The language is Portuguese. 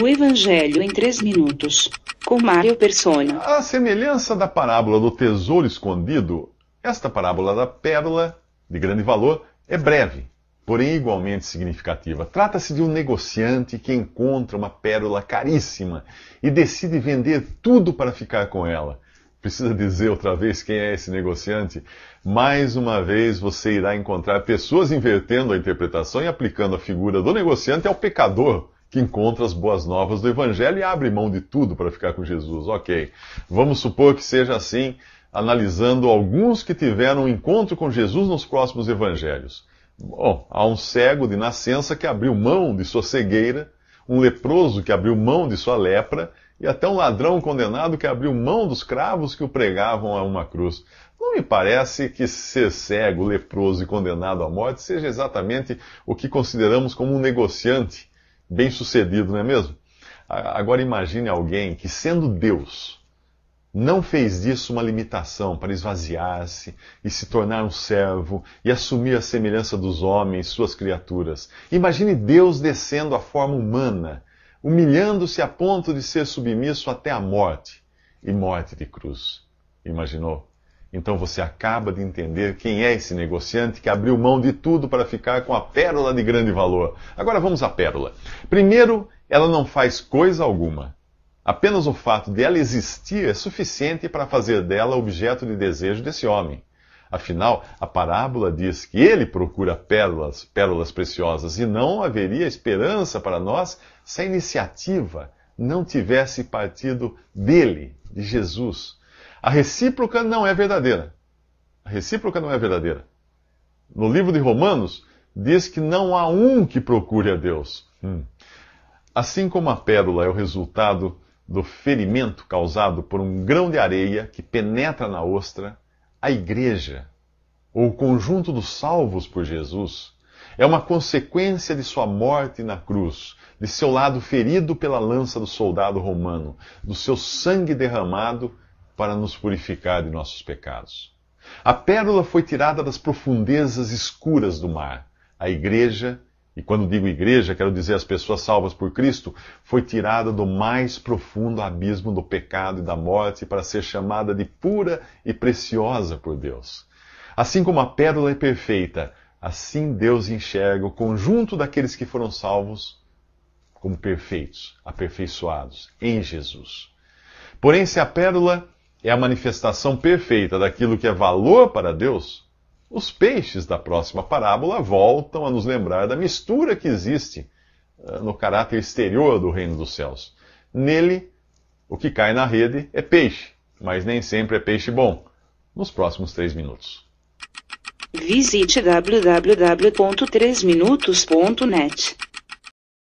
O Evangelho em 3 minutos, com Mário Persona. A semelhança da parábola do tesouro escondido, esta parábola da pérola de grande valor é breve, porém igualmente significativa. Trata-se de um negociante que encontra uma pérola caríssima e decide vender tudo para ficar com ela. Precisa dizer outra vez quem é esse negociante? Mais uma vez você irá encontrar pessoas invertendo a interpretação e aplicando a figura do negociante ao pecador que encontra as boas novas do Evangelho e abre mão de tudo para ficar com Jesus. Ok, vamos supor que seja assim, analisando alguns que tiveram um encontro com Jesus nos próximos Evangelhos. Bom, há um cego de nascença que abriu mão de sua cegueira, um leproso que abriu mão de sua lepra, e até um ladrão condenado que abriu mão dos cravos que o pregavam a uma cruz. Não me parece que ser cego, leproso e condenado à morte seja exatamente o que consideramos como um negociante bem sucedido, não é mesmo? Agora imagine alguém que, sendo Deus, não fez disso uma limitação para esvaziar-se e se tornar um servo e assumir a semelhança dos homens, suas criaturas. Imagine Deus descendo à forma humana, humilhando-se a ponto de ser submisso até a morte e morte de cruz. Imaginou? Então você acaba de entender quem é esse negociante que abriu mão de tudo para ficar com a pérola de grande valor. Agora vamos à pérola. Primeiro, ela não faz coisa alguma. Apenas o fato dela ela existir é suficiente para fazer dela objeto de desejo desse homem. Afinal, a parábola diz que ele procura pérolas, pérolas preciosas, e não haveria esperança para nós se a iniciativa não tivesse partido dele, de Jesus a recíproca não é verdadeira. A recíproca não é verdadeira. No livro de Romanos, diz que não há um que procure a Deus. Hum. Assim como a pérola é o resultado do ferimento causado por um grão de areia que penetra na ostra, a igreja, ou o conjunto dos salvos por Jesus, é uma consequência de sua morte na cruz, de seu lado ferido pela lança do soldado romano, do seu sangue derramado para nos purificar de nossos pecados. A pérola foi tirada das profundezas escuras do mar. A igreja, e quando digo igreja, quero dizer as pessoas salvas por Cristo, foi tirada do mais profundo abismo do pecado e da morte para ser chamada de pura e preciosa por Deus. Assim como a pérola é perfeita, assim Deus enxerga o conjunto daqueles que foram salvos como perfeitos, aperfeiçoados em Jesus. Porém, se a pérola é a manifestação perfeita daquilo que é valor para Deus, os peixes da próxima parábola voltam a nos lembrar da mistura que existe eh, no caráter exterior do reino dos céus. Nele, o que cai na rede é peixe, mas nem sempre é peixe bom. Nos próximos três minutos. Visite www.3minutos.net